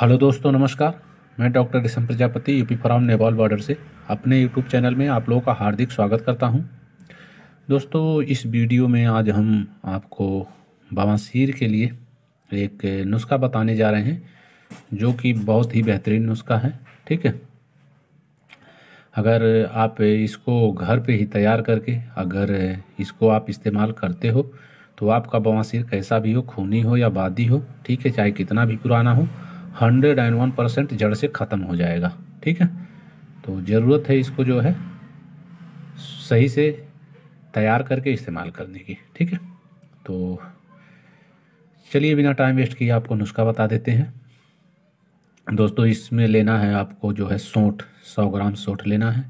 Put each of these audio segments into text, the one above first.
hello दोस्तों नमस्कार मैं doctor Risham Prajapati UP from Nepal border से अपने यूट्यूब चैनल में आप लोगों का हार्दिक स्वागत करता हूं दोस्तों इस वीडियो में आज हम आपको बवासीर के लिए एक नुस्खा बताने जा रहे हैं जो कि बहुत ही बेहतरीन नुस्खा है ठीक है अगर आप इसको घर पे ही तैयार करके अगर इसको आप इस्तेमाल करते हो तो आपका बवासीर कैसा भी हो खूनी हो या बादी हो ठीक है चाहे कितना भी पुराना हो हंड्रेड एंड वन परसेंट जड़ से ख़त्म हो जाएगा ठीक है तो ज़रूरत है इसको जो है सही से तैयार करके इस्तेमाल करने की ठीक है तो चलिए बिना टाइम वेस्ट किए आपको नुस्खा बता देते हैं दोस्तों इसमें लेना है आपको जो है सोठ सौ ग्राम सोंठ लेना है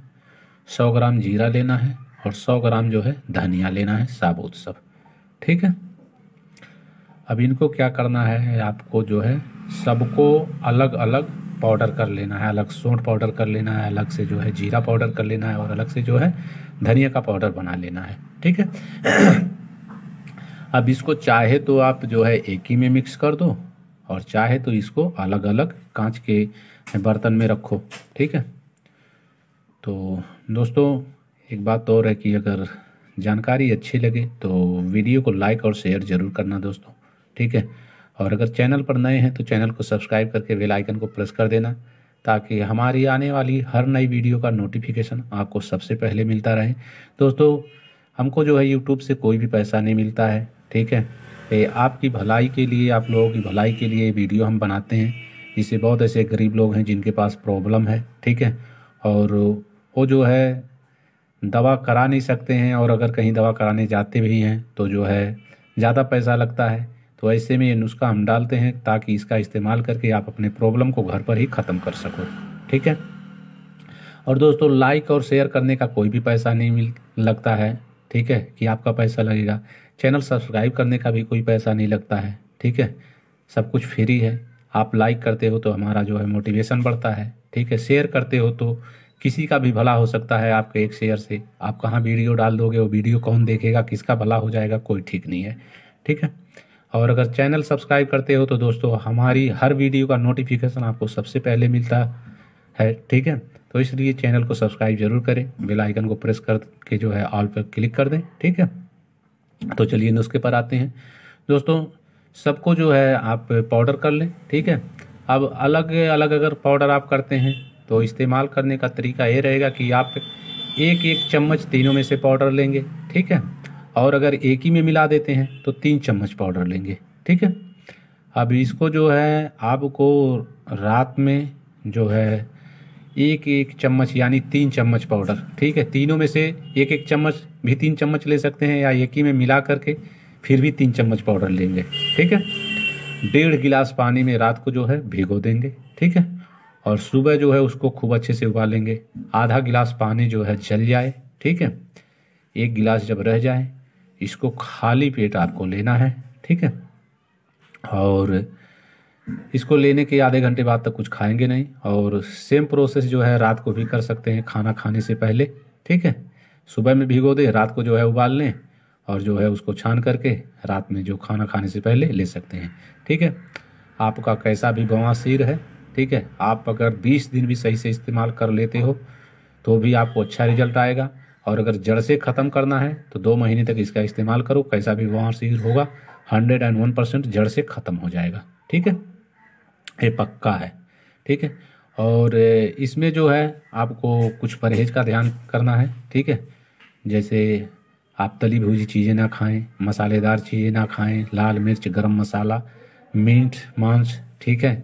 सौ ग्राम जीरा लेना है और सौ ग्राम जो है धनिया लेना है साबुत सब ठीक है अब इनको क्या करना है आपको जो है सबको अलग अलग पाउडर कर लेना है अलग सोंठ पाउडर कर लेना है अलग से जो है जीरा पाउडर कर लेना है और अलग से जो है धनिया का पाउडर बना लेना है ठीक है अब इसको चाहे तो आप जो है एक ही में मिक्स कर दो और चाहे तो इसको अलग अलग कांच के बर्तन में रखो ठीक है तो दोस्तों एक बात और है कि अगर जानकारी अच्छी लगे तो वीडियो को लाइक और शेयर ज़रूर करना दोस्तों ठीक है और अगर चैनल पर नए हैं तो चैनल को सब्सक्राइब करके बेल आइकन को प्रेस कर देना ताकि हमारी आने वाली हर नई वीडियो का नोटिफिकेशन आपको सबसे पहले मिलता रहे दोस्तों हमको जो है यूट्यूब से कोई भी पैसा नहीं मिलता है ठीक है ए, आपकी भलाई के लिए आप लोगों की भलाई के लिए वीडियो हम बनाते हैं जिससे बहुत ऐसे गरीब लोग हैं जिनके पास प्रॉब्लम है ठीक है और वो जो है दवा करा नहीं सकते हैं और अगर कहीं दवा कराने जाते भी हैं तो जो है ज़्यादा पैसा लगता है तो ऐसे में ये नुस्खा हम डालते हैं ताकि इसका इस्तेमाल करके आप अपने प्रॉब्लम को घर पर ही ख़त्म कर सको ठीक है और दोस्तों लाइक और शेयर करने का कोई भी पैसा नहीं मिल लगता है ठीक है कि आपका पैसा लगेगा चैनल सब्सक्राइब करने का भी कोई पैसा नहीं लगता है ठीक है सब कुछ फ्री है आप लाइक करते हो तो हमारा जो है मोटिवेशन बढ़ता है ठीक है शेयर करते हो तो किसी का भी भला हो सकता है आपके एक शेयर से आप कहाँ वीडियो डाल दोगे वो वीडियो कौन देखेगा किसका भला हो जाएगा कोई ठीक नहीं है ठीक है और अगर चैनल सब्सक्राइब करते हो तो दोस्तों हमारी हर वीडियो का नोटिफिकेशन आपको सबसे पहले मिलता है ठीक है तो इसलिए चैनल को सब्सक्राइब जरूर करें बेल आइकन को प्रेस करके जो है ऑल पर क्लिक कर दें ठीक है तो चलिए नुस्खे पर आते हैं दोस्तों सबको जो है आप पाउडर कर लें ठीक है अब अलग अलग अगर पाउडर आप करते हैं तो इस्तेमाल करने का तरीका ये रहेगा कि आप एक एक चम्मच तीनों में से पाउडर लेंगे ठीक है और अगर एक ही में मिला देते हैं तो तीन चम्मच पाउडर लेंगे ठीक है अब इसको जो है आपको रात में जो है एक एक चम्मच यानी तीन चम्मच पाउडर ठीक है तीनों में से एक एक चम्मच भी तीन चम्मच ले सकते हैं या एक ही में मिला करके फिर भी तीन चम्मच पाउडर लेंगे ठीक है डेढ़ गिलास पानी में रात को जो है भिगो देंगे ठीक है और सुबह जो है उसको खूब अच्छे से उबालेंगे आधा गिलास पानी जो है जल जाए ठीक है एक गिलास जब रह जाए इसको खाली पेट आपको लेना है ठीक है और इसको लेने के आधे घंटे बाद तक कुछ खाएंगे नहीं और सेम प्रोसेस जो है रात को भी कर सकते हैं खाना खाने से पहले ठीक है सुबह में भिगो दे रात को जो है उबाल लें और जो है उसको छान करके रात में जो खाना खाने से पहले ले सकते हैं ठीक है आपका कैसा भी बवासीर है ठीक है आप अगर 20 दिन भी सही से इस्तेमाल कर लेते हो तो भी आपको अच्छा रिजल्ट आएगा और अगर जड़ से ख़त्म करना है तो दो महीने तक इसका इस्तेमाल करो कैसा भी वहाँ से होगा हंड्रेड एंड वन परसेंट जड़ से ख़त्म हो जाएगा ठीक है ये पक्का है ठीक है और इसमें जो है आपको कुछ परहेज का ध्यान करना है ठीक है जैसे आप तली भुजी चीज़ें ना खाएं मसालेदार चीज़ें ना खाएं लाल मिर्च गरम मसाला मीट मांस ठीक है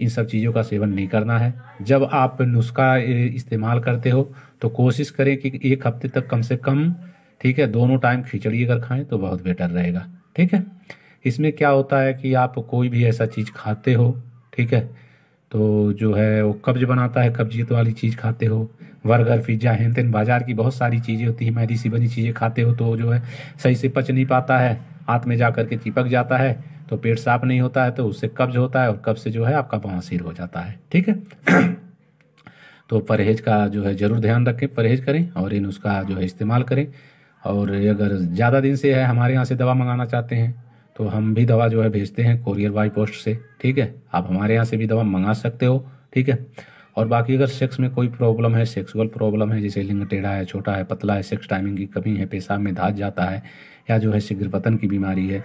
इन सब चीज़ों का सेवन नहीं करना है जब आप नुस्खा इस्तेमाल करते हो तो कोशिश करें कि एक हफ्ते तक कम से कम ठीक है दोनों टाइम खिचड़ी अगर खाएं तो बहुत बेटर रहेगा ठीक है इसमें क्या होता है कि आप कोई भी ऐसा चीज़ खाते हो ठीक है तो जो है वो कब्ज बनाता है कब्जियत वाली चीज़ खाते हो बर्गर पिज्ज़ा हेन तेन बाज़ार की बहुत सारी चीज़ें होती हैं मैदी सी बनी चीज़ें खाते हो तो जो है सही से पच नहीं पाता है हाथ में जा कर के चिपक जाता है तो पेट साफ नहीं होता है तो उससे कब्ज होता है और कब्ज से जो है आपका बवासीर हो जाता है ठीक है तो परहेज का जो है ज़रूर ध्यान रखें परहेज करें और इन उसका जो है इस्तेमाल करें और अगर ज़्यादा दिन से है हमारे यहाँ से दवा मंगाना चाहते हैं तो हम भी दवा जो है भेजते हैं कोरियर बाई पोस्ट से ठीक है आप हमारे यहाँ से भी दवा मंगा सकते हो ठीक है और बाकी अगर सेक्स में कोई प्रॉब्लम है सेक्सुअल प्रॉब्लम है जैसे लिंग टेढ़ा है छोटा है पतला है सेक्स टाइमिंग की कमी है पेशाब में धाज जाता है या जो है शीघ्रपतन की बीमारी है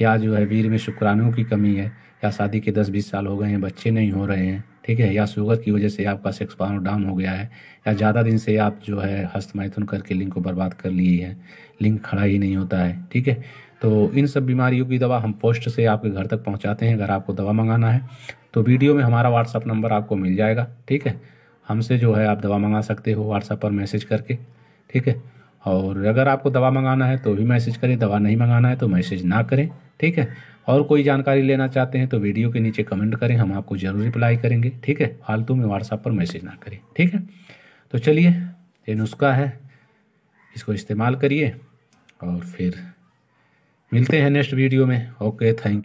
या जो है वीर में शुक्राणुओं की कमी है या शादी के दस बीस साल हो गए हैं बच्चे नहीं हो रहे हैं ठीक है या शुगर की वजह से आपका सेक्स पावर डाउन हो गया है या ज़्यादा दिन से आप जो है हस्त मैथुन करके लिंग को बर्बाद कर लिए हैं लिंग खड़ा ही नहीं होता है ठीक है तो इन सब बीमारियों की दवा हम पोस्ट से आपके घर तक पहुंचाते हैं अगर आपको दवा मंगाना है तो वीडियो में हमारा व्हाट्सअप नंबर आपको मिल जाएगा ठीक है हमसे जो है आप दवा मंगा सकते हो व्हाट्सअप पर मैसेज करके ठीक है और अगर आपको दवा मंगाना है तो भी मैसेज करें दवा नहीं मंगाना है तो मैसेज ना करें ठीक है और कोई जानकारी लेना चाहते हैं तो वीडियो के नीचे कमेंट करें हम आपको ज़रूर रिप्लाई करेंगे ठीक है फालतू में व्हाट्सएप पर मैसेज ना करें ठीक है तो चलिए ये नुस्खा है इसको इस्तेमाल करिए और फिर मिलते हैं नेक्स्ट वीडियो में ओके थैंक